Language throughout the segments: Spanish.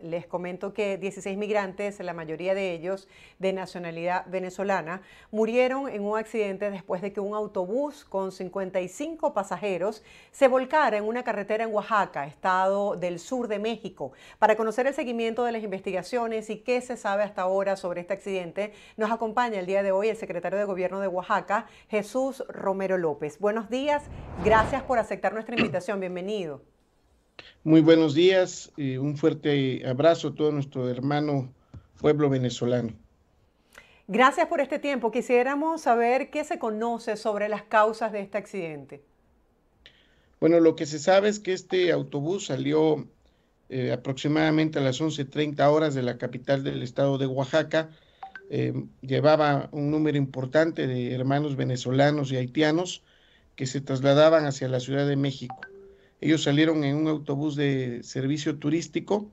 Les comento que 16 migrantes, la mayoría de ellos de nacionalidad venezolana, murieron en un accidente después de que un autobús con 55 pasajeros se volcara en una carretera en Oaxaca, estado del sur de México. Para conocer el seguimiento de las investigaciones y qué se sabe hasta ahora sobre este accidente, nos acompaña el día de hoy el secretario de Gobierno de Oaxaca, Jesús Romero López. Buenos días, gracias por aceptar nuestra invitación, bienvenido. Muy buenos días, y eh, un fuerte abrazo a todo nuestro hermano pueblo venezolano. Gracias por este tiempo. Quisiéramos saber qué se conoce sobre las causas de este accidente. Bueno, lo que se sabe es que este autobús salió eh, aproximadamente a las 11.30 horas de la capital del estado de Oaxaca. Em, llevaba un número importante de hermanos venezolanos y haitianos que se trasladaban hacia la Ciudad de México. Ellos salieron en un autobús de servicio turístico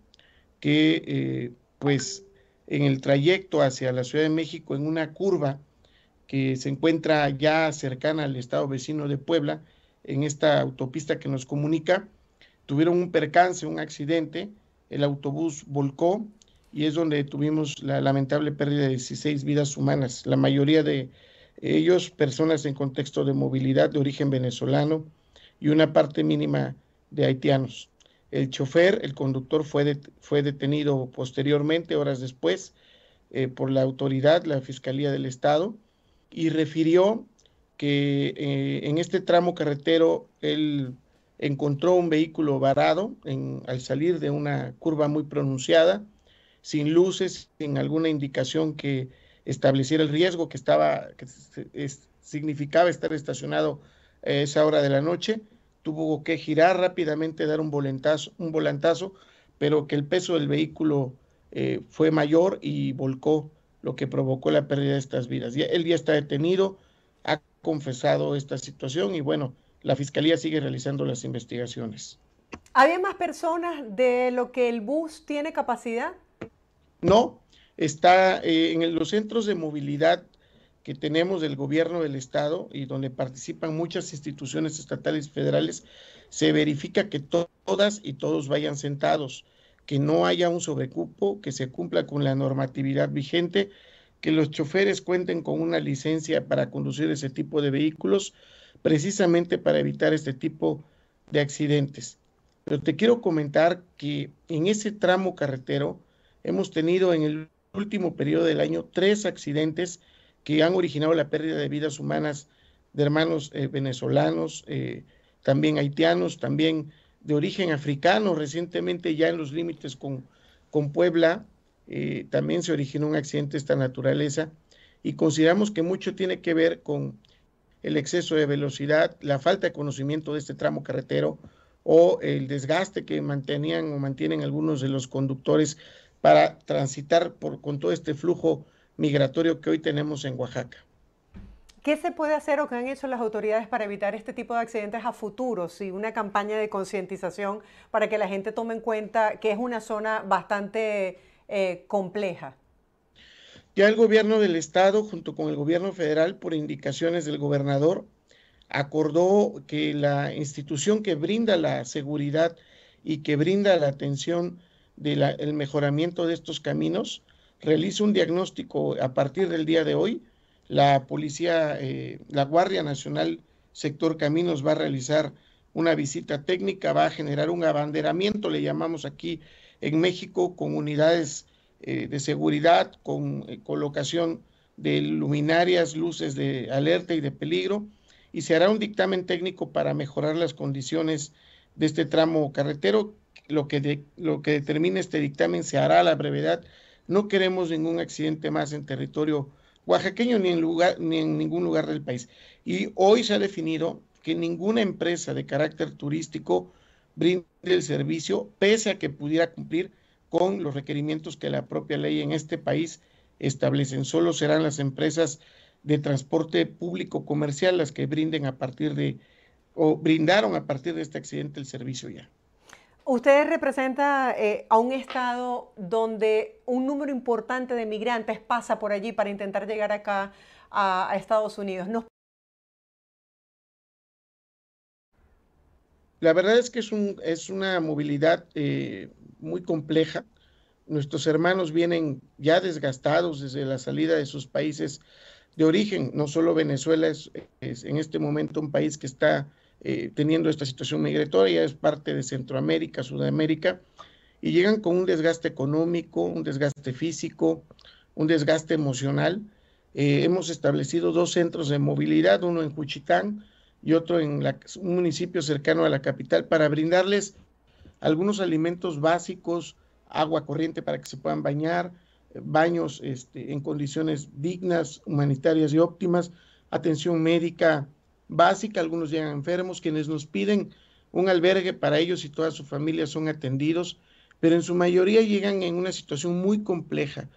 que eh, pues en el trayecto hacia la Ciudad de México, en una curva que se encuentra ya cercana al estado vecino de Puebla, en esta autopista que nos comunica, tuvieron un percance, un accidente, el autobús volcó y es donde tuvimos la lamentable pérdida de 16 vidas humanas, la mayoría de ellos personas en contexto de movilidad de origen venezolano, y una parte mínima de haitianos. El chofer, el conductor, fue, fue detenido posteriormente, horas después, eh, por la autoridad, la Fiscalía del Estado, y refirió que eh, en este tramo carretero él encontró un vehículo varado al salir de una curva muy pronunciada, sin luces, sin alguna indicación que estableciera el riesgo que, estaba, que significaba estar estacionado a esa hora de la noche tuvo que girar rápidamente, dar un volantazo, un volantazo pero que el peso del vehículo eh, fue mayor y volcó, lo que provocó la pérdida de estas vidas. Ya, él ya está detenido, ha confesado esta situación y bueno, la Fiscalía sigue realizando las investigaciones. ¿Había más personas de lo que el bus tiene capacidad? No, está eh, en los centros de movilidad que tenemos del gobierno del Estado y donde participan muchas instituciones estatales y federales, se verifica que todas y todos vayan sentados, que no haya un sobrecupo, que se cumpla con la normatividad vigente, que los choferes cuenten con una licencia para conducir ese tipo de vehículos, precisamente para evitar este tipo de accidentes. Pero te quiero comentar que en ese tramo carretero hemos tenido en el último periodo del año tres accidentes que han originado la pérdida de vidas humanas de hermanos eh, venezolanos, eh, también haitianos, también de origen africano, recientemente ya en los límites con, con Puebla, eh, también se originó un accidente de esta naturaleza y consideramos que mucho tiene que ver con el exceso de velocidad, la falta de conocimiento de este tramo carretero o el desgaste que mantenían o mantienen algunos de los conductores para transitar por, con todo este flujo migratorio que hoy tenemos en Oaxaca. ¿Qué se puede hacer o qué han hecho las autoridades para evitar este tipo de accidentes a futuro? Si una campaña de concientización para que la gente tome en cuenta que es una zona bastante eh, compleja. Ya el gobierno del estado, junto con el gobierno federal, por indicaciones del gobernador, acordó que la institución que brinda la seguridad y que brinda la atención del mejoramiento de estos caminos realiza un diagnóstico a partir del día de hoy. La policía, eh, la Guardia Nacional Sector Caminos va a realizar una visita técnica, va a generar un abanderamiento, le llamamos aquí en México, con unidades eh, de seguridad, con eh, colocación de luminarias, luces de alerta y de peligro, y se hará un dictamen técnico para mejorar las condiciones de este tramo carretero. Lo que, lo que determine este dictamen se hará a la brevedad no queremos ningún accidente más en territorio oaxaqueño ni en, lugar, ni en ningún lugar del país. Y hoy se ha definido que ninguna empresa de carácter turístico brinde el servicio, pese a que pudiera cumplir con los requerimientos que la propia ley en este país establece. Solo serán las empresas de transporte público comercial las que brinden a partir de, o brindaron a partir de este accidente el servicio ya. Usted representa eh, a un estado donde un número importante de migrantes pasa por allí para intentar llegar acá a, Estados Unidos. La verdad es que es, un, es una movilidad eh, muy compleja. Nuestros hermanos vienen ya desgastados desde la salida de sus países de origen. No solo Venezuela es en este momento un país que está eh, teniendo esta situación migratoria, es parte de Centroamérica, Sudamérica, y llegan con un desgaste económico, un desgaste físico, un desgaste emocional. Eh, hemos establecido dos centros de movilidad, uno en Juchitán y otro en un municipio cercano a la capital, para brindarles algunos alimentos básicos, agua corriente para que se puedan bañar, baños este, en condiciones dignas, humanitarias y óptimas, atención médica básica, algunos llegan enfermos, quienes nos piden un albergue para ellos y toda su familia son atendidos, pero en su mayoría llegan en una situación muy compleja,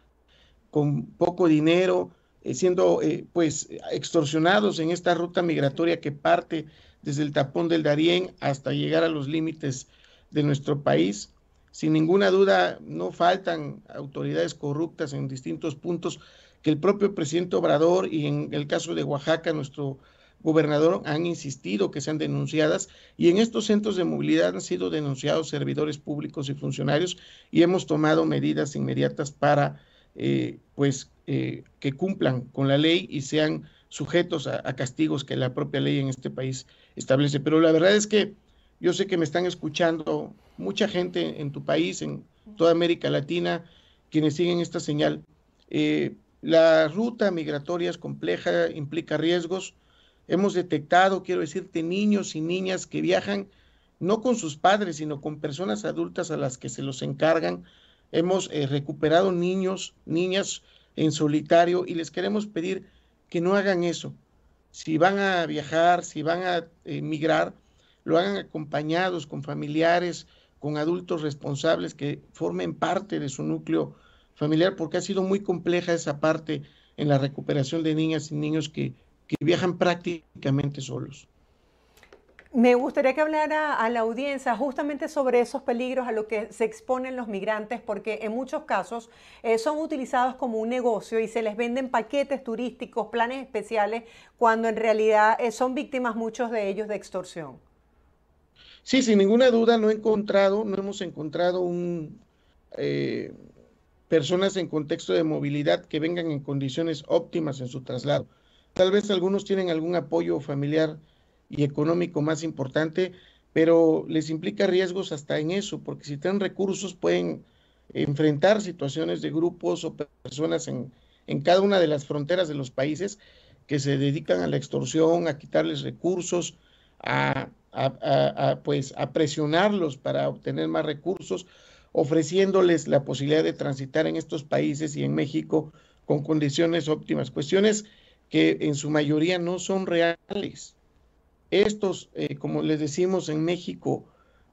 con poco dinero, eh, siendo eh, pues extorsionados en esta ruta migratoria que parte desde el tapón del Darién hasta llegar a los límites de nuestro país. Sin ninguna duda, no faltan autoridades corruptas en distintos puntos que el propio presidente Obrador y en el caso de Oaxaca, nuestro gobernador han insistido que sean denunciadas y en estos centros de movilidad han sido denunciados servidores públicos y funcionarios y hemos tomado medidas inmediatas para eh, pues eh, que cumplan con la ley y sean sujetos a, castigos que la propia ley en este país establece. Pero la verdad es que yo sé que me están escuchando mucha gente en tu país, en toda América Latina, quienes siguen esta señal. Eh, la ruta migratoria es compleja, implica riesgos, Hemos detectado, quiero decirte, niños y niñas que viajan no con sus padres, sino con personas adultas a las que se los encargan. Hemos eh, recuperado niños, niñas en solitario y les queremos pedir que no hagan eso. Si van a viajar, si van a emigrar, eh, lo hagan acompañados con familiares, con adultos responsables que formen parte de su núcleo familiar, porque ha sido muy compleja esa parte en la recuperación de niñas y niños que que viajan prácticamente solos. Me gustaría que hablara a la audiencia justamente sobre esos peligros a los que se exponen los migrantes, porque en muchos casos eh, son utilizados como un negocio y se les venden paquetes turísticos, planes especiales, cuando en realidad eh, son víctimas muchos de ellos de extorsión. Sí, sin ninguna duda no hemos encontrado eh, personas en contexto de movilidad que vengan en condiciones óptimas en su traslado Tal vez algunos tienen algún apoyo familiar y económico más importante, pero les implica riesgos hasta en eso, porque si tienen recursos pueden enfrentar situaciones de grupos o personas en, en cada una de las fronteras de los países que se dedican a la extorsión, a quitarles recursos, a, pues, a presionarlos para obtener más recursos, ofreciéndoles la posibilidad de transitar en estos países y en México con condiciones óptimas. Cuestiones que en su mayoría no son reales. Estos, eh, como les decimos en México,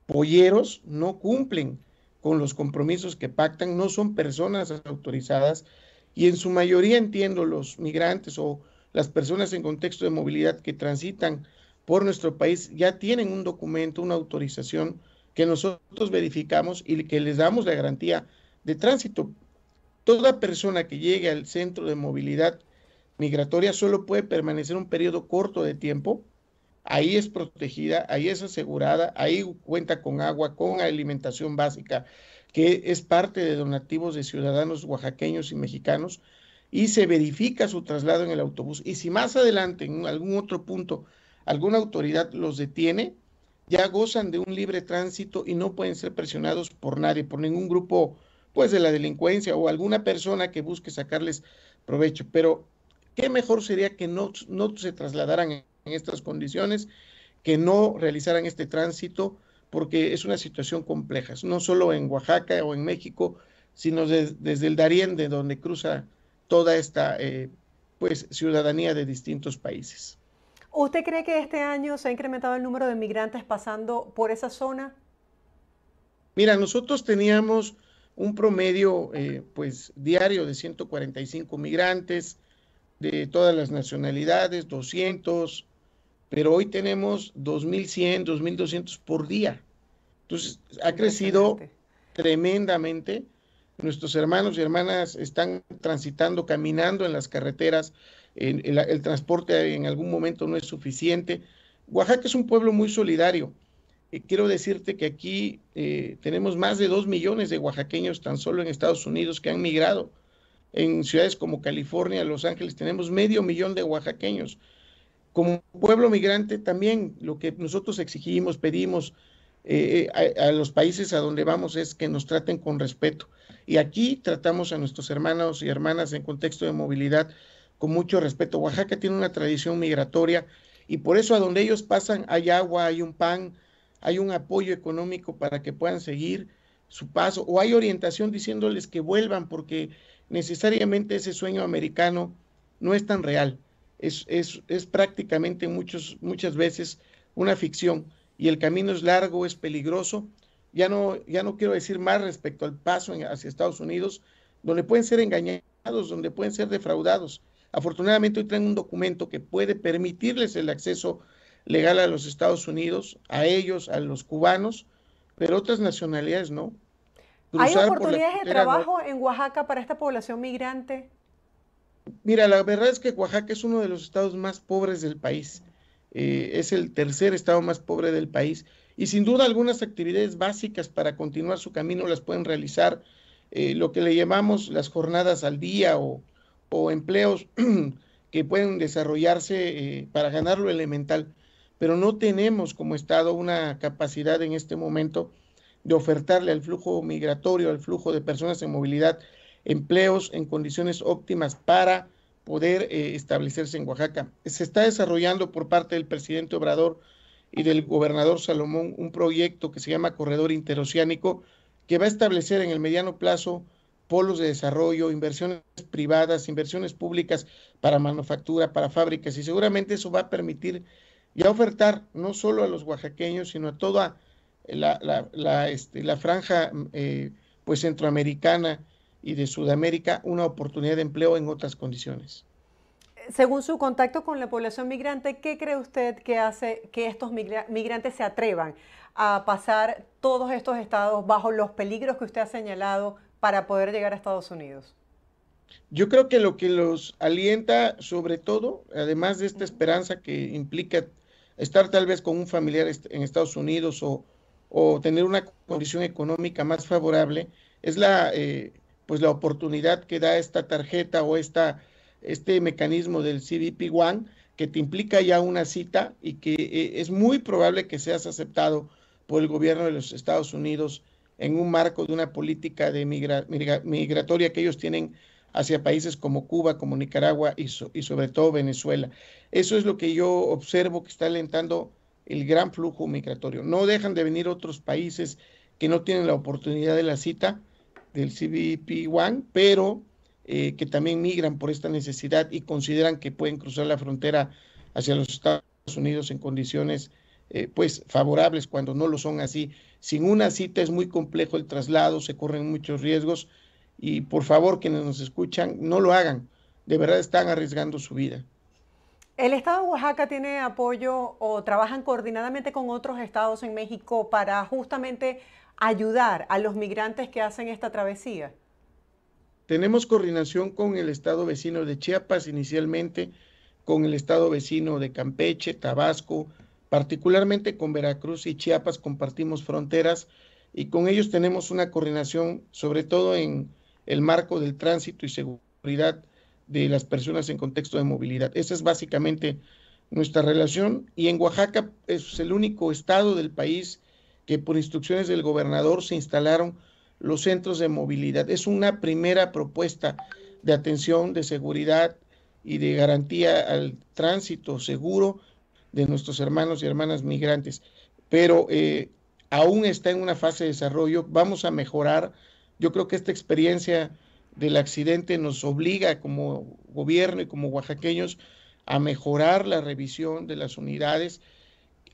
polleros no cumplen con los compromisos que pactan, no son personas autorizadas y en su mayoría entiendo los migrantes o las personas en contexto de movilidad que transitan por nuestro país ya tienen un documento, una autorización que nosotros verificamos y que les damos la garantía de tránsito. Toda persona que llegue al centro de movilidad migratoria solo puede permanecer un periodo corto de tiempo. Ahí es protegida, ahí es asegurada, ahí cuenta con agua, con alimentación básica, que es parte de donativos de ciudadanos oaxaqueños y mexicanos, y se verifica su traslado en el autobús. Y si más adelante, en algún otro punto, alguna autoridad los detiene, ya gozan de un libre tránsito y no pueden ser presionados por nadie, por ningún grupo, pues de la delincuencia o alguna persona que busque sacarles provecho. Pero qué mejor sería que no, se trasladaran en estas condiciones, que no realizaran este tránsito, porque es una situación compleja, no solo en Oaxaca o en México, sino desde el Darién, de donde cruza toda esta eh, pues, ciudadanía de distintos países. ¿Usted cree que este año se ha incrementado el número de migrantes pasando por esa zona? Mira, nosotros teníamos un promedio eh, pues diario de 145 migrantes, de todas las nacionalidades, 200, pero hoy tenemos 2.100, 2.200 por día. Entonces, ha crecido tremendamente. Nuestros hermanos y hermanas están transitando, caminando en las carreteras. El, transporte en algún momento no es suficiente. Oaxaca es un pueblo muy solidario. Eh, quiero decirte que aquí eh, tenemos más de 2 millones de oaxaqueños tan solo en Estados Unidos que han migrado en ciudades como California, Los Ángeles, tenemos medio millón de oaxaqueños. Como pueblo migrante también lo que nosotros exigimos, pedimos eh, eh, a, a, los países a donde vamos es que nos traten con respeto. Y aquí tratamos a nuestros hermanos y hermanas en contexto de movilidad con mucho respeto. Oaxaca tiene una tradición migratoria y por eso a donde ellos pasan hay agua, hay un pan, hay un apoyo económico para que puedan seguir su paso o hay orientación diciéndoles que vuelvan porque necesariamente ese sueño americano no es tan real. Es, es, prácticamente muchos, muchas veces una ficción y el camino es largo, es peligroso. Ya no, ya no quiero decir más respecto al paso hacia Estados Unidos, donde pueden ser engañados, donde pueden ser defraudados. Afortunadamente hoy traen un documento que puede permitirles el acceso legal a los Estados Unidos, a ellos, a los cubanos, pero otras nacionalidades no. ¿Hay oportunidades de trabajo en Oaxaca para esta población migrante? Mira, la verdad es que Oaxaca es uno de los estados más pobres del país. Eh, es el tercer estado más pobre del país y sin duda algunas actividades básicas para continuar su camino las pueden realizar eh, lo que le llamamos las jornadas al día o, empleos que pueden desarrollarse eh, para ganar lo elemental. Pero no tenemos como Estado una capacidad en este momento de ofertarle al flujo migratorio, al flujo de personas en movilidad, empleos en condiciones óptimas para poder eh, establecerse en Oaxaca. Se está desarrollando por parte del presidente Obrador y del gobernador Salomón un proyecto que se llama Corredor Interoceánico, que va a establecer en el mediano plazo polos de desarrollo, inversiones privadas, inversiones públicas para manufactura, para fábricas, y seguramente eso va a permitir ya ofertar no solo a los oaxaqueños, sino a toda la, la, la, este, franja mm, eh, pues centroamericana y de Sudamérica una oportunidad de empleo en otras condiciones. Según su contacto con la población migrante, ¿qué cree usted que hace que estos migrantes se atrevan a pasar todos estos estados bajo los peligros que usted ha señalado para poder llegar a Estados Unidos? Yo creo que lo que los alienta sobre todo, además de esta esperanza que implica estar tal vez con un familiar en Estados Unidos o, o tener una condición económica más favorable, es la, eh, pues la oportunidad que da esta tarjeta o esta, este mecanismo del CBP One que te implica ya una cita y que eh, es muy probable que seas aceptado por el gobierno de los Estados Unidos en un marco de una política de migratoria que ellos tienen hacia países como Cuba, como Nicaragua y sobre todo Venezuela. Eso es lo que yo observo que está alentando el gran flujo migratorio. No dejan de venir otros países que no tienen la oportunidad de la cita del cbp One pero eh, que también migran por esta necesidad y consideran que pueden cruzar la frontera hacia los Estados Unidos en condiciones eh, pues favorables cuando no lo son así. Sin una cita es muy complejo el traslado, se corren muchos riesgos y por favor quienes nos escuchan no lo hagan, de verdad están arriesgando su vida. El Estado de Oaxaca tiene apoyo o trabajan coordinadamente con otros estados en México para justamente ayudar a los migrantes que hacen esta travesía. Tenemos coordinación con el estado vecino de Chiapas inicialmente, con el estado vecino de Campeche, Tabasco, particularmente con Veracruz y Chiapas compartimos fronteras y con ellos tenemos una coordinación sobre todo en el marco del tránsito y seguridad de las personas en contexto de movilidad. Esa es básicamente nuestra relación y en Oaxaca es el único estado del país que por instrucciones del gobernador se instalaron los centros de movilidad. Es una primera propuesta de atención, de seguridad y de garantía al tránsito seguro de nuestros hermanos y hermanas migrantes. Pero eh, aún está en una fase de desarrollo, vamos a mejorar. Yo creo que esta experiencia del accidente nos obliga como gobierno y como oaxaqueños a mejorar la revisión de las unidades,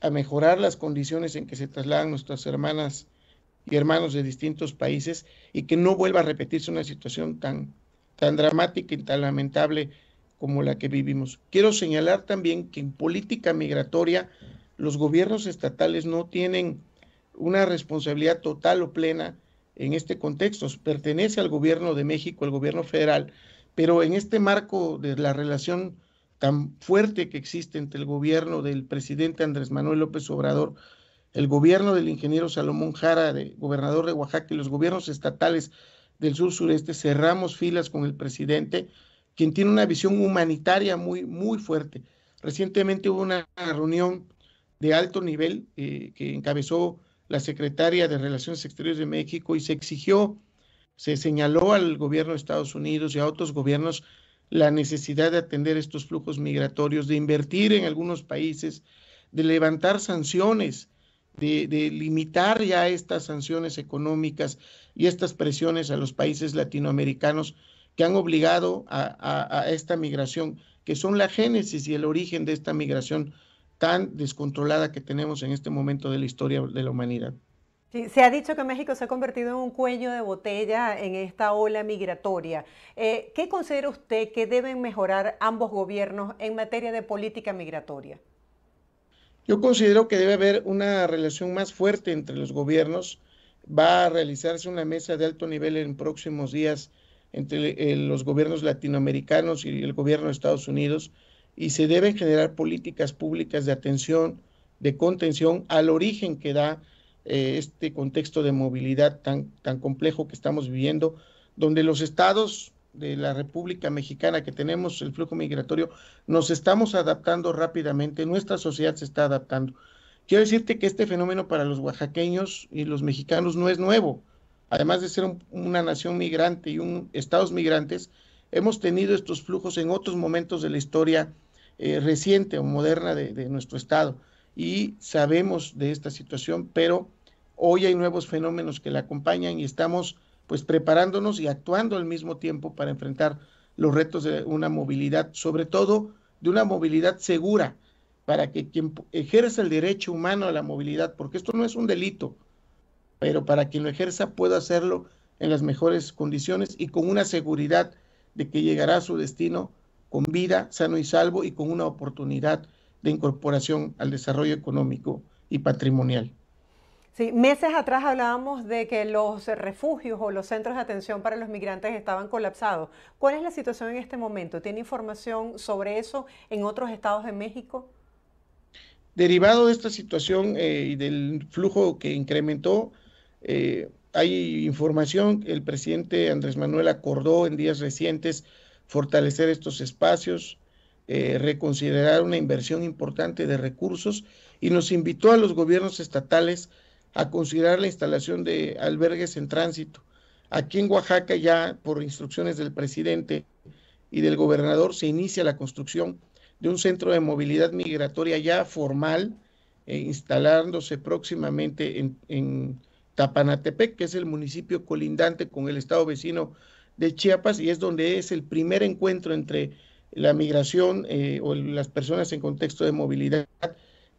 a mejorar las condiciones en que se trasladan nuestras hermanas y hermanos de distintos países y que no vuelva a repetirse una situación tan, tan dramática y tan lamentable como la que vivimos. Quiero señalar también que en política migratoria los gobiernos estatales no tienen una responsabilidad total o plena en este contexto. Pertenece al gobierno de México, al gobierno federal, pero en este marco de la relación tan fuerte que existe entre el gobierno del presidente Andrés Manuel López Obrador, el gobierno del ingeniero Salomón Jara, de, gobernador de Oaxaca, y los gobiernos estatales del sur sureste, cerramos filas con el presidente, quien tiene una visión humanitaria muy, muy fuerte. Recientemente hubo una reunión de alto nivel eh, que encabezó la secretaria de Relaciones Exteriores de México y se exigió, se señaló al gobierno de Estados Unidos y a otros gobiernos la necesidad de atender estos flujos migratorios, de invertir en algunos países, de levantar sanciones, de, limitar ya estas sanciones económicas y estas presiones a los países latinoamericanos que han obligado a, a esta migración, que son la génesis y el origen de esta migración tan descontrolada que tenemos en este momento de la historia de la humanidad. se ha dicho que México se ha convertido en un cuello de botella en esta ola migratoria. Eh, ¿Qué considera usted que deben mejorar ambos gobiernos en materia de política migratoria? Yo considero que debe haber una relación más fuerte entre los gobiernos. Va a realizarse una mesa de alto nivel en próximos días entre eh, los gobiernos latinoamericanos y el gobierno de Estados Unidos y se deben generar políticas públicas de atención, de contención al origen que da eh, este contexto de movilidad tan, tan complejo que estamos viviendo, donde los estados de la República Mexicana que tenemos el flujo migratorio, nos estamos adaptando rápidamente, nuestra sociedad se está adaptando. Quiero decirte que este fenómeno para los oaxaqueños y los mexicanos no es nuevo. Además de ser una nación migrante y un estados migrantes, hemos tenido estos flujos en otros momentos de la historia eh, reciente o moderna de, de nuestro Estado. Y sabemos de esta situación, pero hoy hay nuevos fenómenos que la acompañan y estamos pues preparándonos y actuando al mismo tiempo para enfrentar los retos de una movilidad, sobre todo de una movilidad segura, para que quien ejerza el derecho humano a la movilidad, porque esto no es un delito, pero para quien lo ejerza pueda hacerlo en las mejores condiciones y con una seguridad de que llegará a su destino con vida, sano y salvo y con una oportunidad de incorporación al desarrollo económico y patrimonial. Sí, meses atrás hablábamos de que los refugios o los centros de atención para los migrantes estaban colapsados. ¿Cuál es la situación en este momento? ¿Tiene información sobre eso en otros estados de México? Derivado de esta situación eh, y del flujo que incrementó, eh, hay información, el presidente Andrés Manuel acordó en días recientes fortalecer estos espacios, eh, reconsiderar una inversión importante de recursos y nos invitó a los gobiernos estatales a considerar la instalación de albergues en tránsito. Aquí en Oaxaca ya por instrucciones del presidente y del gobernador se inicia la construcción de un centro de movilidad migratoria ya formal, eh, instalándose próximamente en, en Tapanatepec, que es el municipio colindante con el estado vecino de Chiapas y es donde es el primer encuentro entre la migración eh, o las personas en contexto de movilidad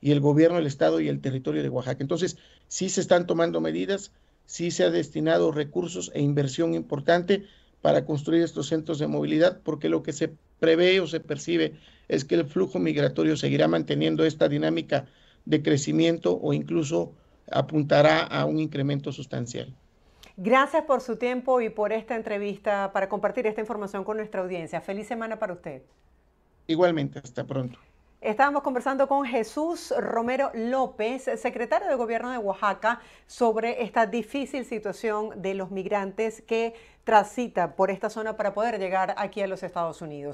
y el gobierno el estado y el territorio de Oaxaca. Entonces, sí se están tomando medidas, sí se ha destinado recursos e inversión importante para construir estos centros de movilidad, porque lo que se prevé o se percibe es que el flujo migratorio seguirá manteniendo esta dinámica de crecimiento o incluso apuntará a un incremento sustancial. Gracias por su tiempo y por esta entrevista para compartir esta información con nuestra audiencia. Feliz semana para usted. Igualmente, hasta pronto. Estábamos conversando con Jesús Romero López, secretario de Gobierno de Oaxaca, sobre esta difícil situación de los migrantes que transita por esta zona para poder llegar aquí a los Estados Unidos.